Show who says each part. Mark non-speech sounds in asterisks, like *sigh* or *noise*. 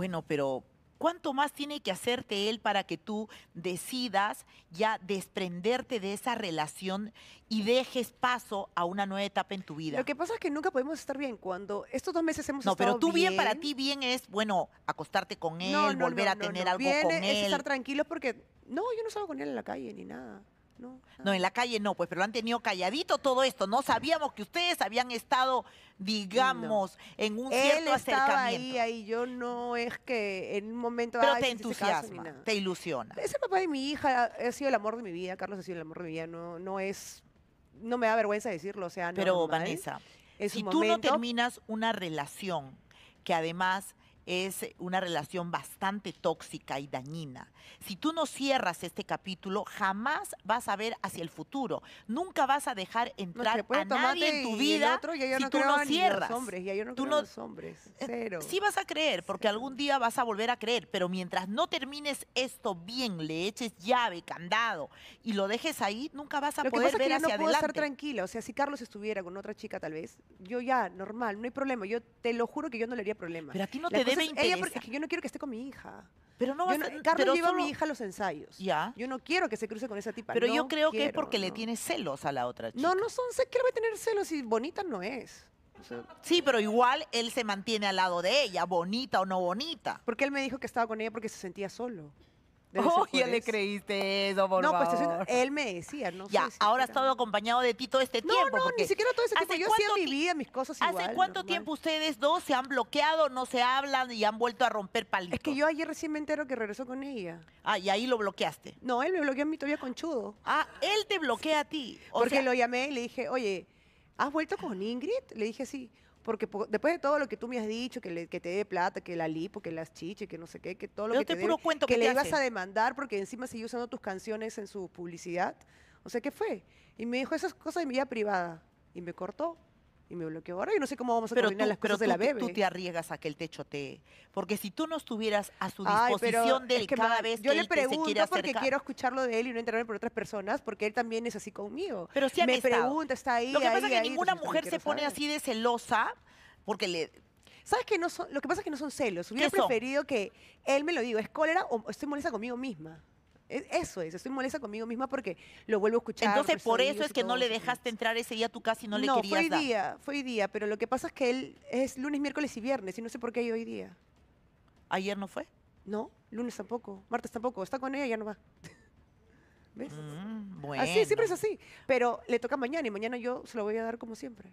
Speaker 1: Bueno, pero ¿cuánto más tiene que hacerte él para que tú decidas ya desprenderte de esa relación y dejes paso a una nueva etapa en tu vida? Lo que pasa es que nunca podemos estar bien cuando estos dos meses hemos estado No, pero tú bien, para ti bien es, bueno, acostarte con él, volver a tener algo con él. es estar tranquilo porque, no, yo no salgo con él en la calle ni nada. No, en la calle no, pues, pero lo han tenido calladito todo esto. No sabíamos que ustedes habían estado, digamos, en un cierto Él estaba Ahí, yo no es que en un momento. Pero te entusiasma, te ilusiona. ese papá de mi hija, ha sido el amor de mi vida, Carlos ha sido el amor de mi vida, no, no es. No me da vergüenza decirlo, o sea, no. Pero, Vanessa, si tú no terminas una relación que además es una relación bastante tóxica y dañina. Si tú no cierras este capítulo, jamás vas a ver hacia el futuro. Nunca vas a dejar entrar a nadie en tu vida si tú no cierras. Hombres, no tú los hombres. Eh, sí vas a creer, porque algún día vas a volver a creer, pero mientras no termines esto bien, le eches llave, candado y lo dejes ahí, nunca vas a poder ver no puedo estar tranquila. O sea, si Carlos estuviera con otra chica, tal vez, yo ya normal, no hay problema. Yo te lo juro que yo no le haría problema. Pero ti no te ella porque yo no quiero que esté con mi hija. Pero no va a ser, Carlos lleva a mi hija a los ensayos. Ya. Yo no quiero que se cruce con esa tipa. Pero yo creo que es porque le tiene celos a la otra chica. No, no son celos. a tener celos y bonita no es. sí, pero igual él se mantiene al lado de ella, bonita o no bonita. Porque él me dijo que estaba con ella porque se sentía solo.
Speaker 2: Oye, oh, ya le
Speaker 1: creíste eso, por pues, favor. pues él me decía, no sé ahora ha estado acompañado de ti todo este tiempo. No, no, ni siquiera todo ese tiempo. Yo hacía mi vida, mis cosas ¿Hace cuánto tiempo ustedes dos se han bloqueado, no se hablan y han vuelto a romper palitos? Es que yo ayer recién me entero que regresó con ella. Ah, y ahí lo bloqueaste. No, él me bloqueó a mí todavía con Chudo. Ah, él te bloquea a ti. Porque lo llamé y le dije, oye, ¿has vuelto con Ingrid? Le dije, sí. Porque después de todo lo que tú me has dicho, que, le, que te dé plata, que la lipo, que las chiche, que no sé qué, que todo lo que que, le ibas a demandar porque encima siguió usando tus canciones en su publicidad. O sea, ¿qué fue? Y me dijo esas cosas en mi vida privada. Y me cortó y me bloqueó. Ahora y no sé cómo vamos a pero tú, las cosas de la bebé. Pero tú te arriesgas a que el techo te porque si tú no estuvieras a su disposición de él vez que cada vez yo le pregunto porque quiero escucharlo de él y no enterarme por otras personas, porque él también es así conmigo. Pero si me pregunta, está ahí. Lo que pasa es que ninguna mujer se pone así de celosa porque le ¿Sabes que no son, lo que pasa es que no son celos? Hubiera preferido que él me lo diga, es cólera o estoy molesta conmigo misma. Eso es, estoy molesta conmigo misma porque lo vuelvo a escuchar. Entonces, pues, por eso es que no le dejaste entrar ese día a tu casa y no, le querías fue hoy día, fue hoy día, pero lo que pasa es que él es lunes, miércoles y viernes y no sé por qué hay hoy día. ¿Ayer no fue? No, lunes tampoco, martes tampoco, está con ella y ya no va. *laughs* ¿Ves? Mm, así, siempre es así, pero le toca mañana y mañana yo se lo voy a dar como siempre.